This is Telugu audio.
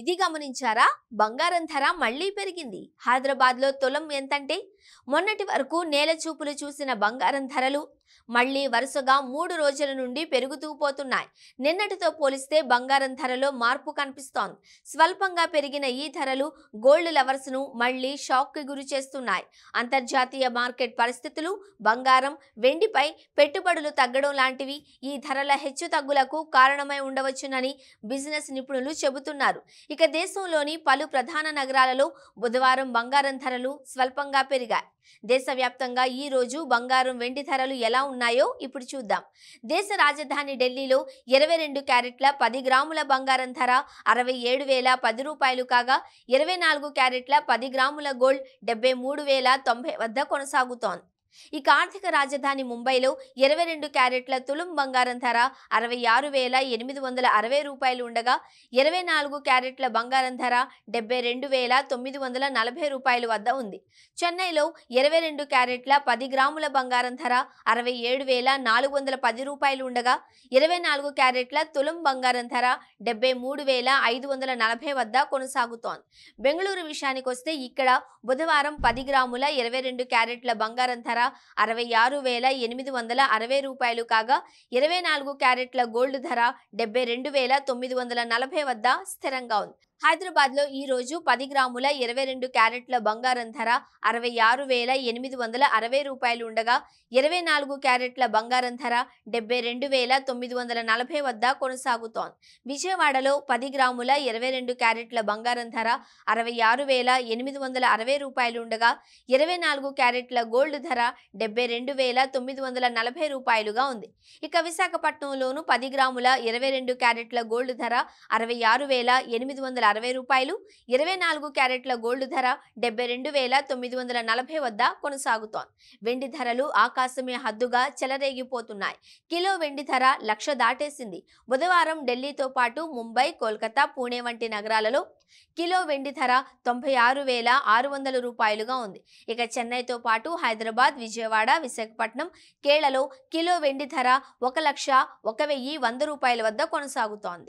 ఇది గమనించారా బంగారం ధర మళ్లీ పెరిగింది హైదరాబాద్లో తులం ఎంతంటే మొన్నటి వరకు నేల చూపులు చూసిన బంగారం ధరలు మళ్లీ వరుసగా మూడు రోజుల నుండి పెరుగుతూ పోతున్నాయి నిన్నటితో పోలిస్తే బంగారం ధరలో మార్పు కనిపిస్తోంది స్వల్పంగా పెరిగిన ఈ ధరలు గోల్డ్ లవర్స్ ను మళ్లీ షాక్ కి గురి చేస్తున్నాయి అంతర్జాతీయ మార్కెట్ పరిస్థితులు బంగారం వెండిపై పెట్టుబడులు తగ్గడం లాంటివి ఈ ధరల హెచ్చు తగ్గులకు కారణమై ఉండవచ్చునని బిజినెస్ నిపుణులు చెబుతున్నారు ఇక దేశంలోని పలు ప్రధాన నగరాలలో బుధవారం బంగారం ధరలు స్వల్పంగా పెరిగాయి దేశవ్యాప్తంగా ఈ రోజు బంగారం వెండి ధరలు ఎలా ఉన్నాయో ఇప్పుడు చూద్దాం దేశ రాజధాని ఢిల్లీలో ఇరవై రెండు క్యారెట్ల పది గ్రాముల బంగారం ధర అరవై ఏడు వేల పది రూపాయలు కాగా ఇరవై నాలుగు క్యారెట్ల పది గ్రాముల గోల్డ్ డెబ్బై మూడు వేల తొంభై వద్ద కొనసాగుతోంది ఇక ఆర్థిక రాజధాని ముంబైలో ఇరవై రెండు క్యారెట్ల తులం బంగారం ధర అరవై ఆరు వేల ఎనిమిది వందల అరవై రూపాయలు ఉండగా ఇరవై నాలుగు క్యారెట్ల బంగారం ధర డెబ్బై రెండు వేల తొమ్మిది వందల నలభై రూపాయల వద్ద ఉంది చెన్నైలో ఇరవై రెండు క్యారెట్ల పది గ్రాముల బంగారం ధర అరవై ఏడు వేల నాలుగు వందల పది రూపాయలు ఉండగా ఇరవై నాలుగు క్యారెట్ల తులుం బంగారం ధర డెబ్బై మూడు వేల ఐదు వందల నలభై వద్ద కొనసాగుతోంది బెంగళూరు విషయానికి వస్తే ఇక్కడ బుధవారం పది గ్రాముల ఇరవై రెండు క్యారెట్ల బంగారం ధర అరవై ఆరు వేల ఎనిమిది వందల అరవై రూపాయలు కాగా ఇరవై నాలుగు క్యారెట్ల గోల్డ్ ధర డెబ్బై రెండు వేల తొమ్మిది వందల నలభై వద్ద స్థిరంగా ఉంది హైదరాబాద్లో ఈ రోజు పది గ్రాముల ఇరవై రెండు క్యారెట్ల బంగారం ధర అరవై ఆరు వేల ఎనిమిది వందల అరవై రూపాయలు ఉండగా ఇరవై నాలుగు క్యారెట్ల బంగారం ధర డెబ్బై రెండు వేల తొమ్మిది వందల నలభై వద్ద కొనసాగుతోంది విజయవాడలో పది గ్రాముల ఇరవై రెండు క్యారెట్ల బంగారం ధర అరవై ఆరు వేల ఎనిమిది వందల అరవై రూపాయలు ఉండగా ఇరవై నాలుగు క్యారెట్ల గోల్డ్ ధర డెబ్బై రెండు వేల తొమ్మిది వందల నలభై రూపాయలుగా ఉంది ఇక విశాఖపట్నంలోను పది గ్రాముల ఇరవై రెండు క్యారెట్ల గోల్డ్ ధర అరవై ఆరు వేల ఎనిమిది వందల వందల అరవై రూపాయలు ఇరవై నాలుగు క్యారెట్ల గోల్డ్ ధర డెబ్బై రెండు వేల తొమ్మిది వందల నలభై వద్ద కొనసాగుతోంది వెండి ధరలు ఆకాశమే హద్దుగా చెలరేగిపోతున్నాయి కిలో వెండి ధర లక్ష దాటేసింది బుధవారం ఢిల్లీతో పాటు ముంబై కోల్కతా పూణే వంటి నగరాలలో కిలో వెండి ధర తొంభై ఆరు వేల ఆరు వందల రూపాయలుగా ఉంది ఇక చెన్నైతో పాటు హైదరాబాద్ విజయవాడ విశాఖపట్నం కేరళలో కిలో వెండి ధర ఒక లక్ష ఒక వెయ్యి వంద రూపాయల వద్ద కొనసాగుతోంది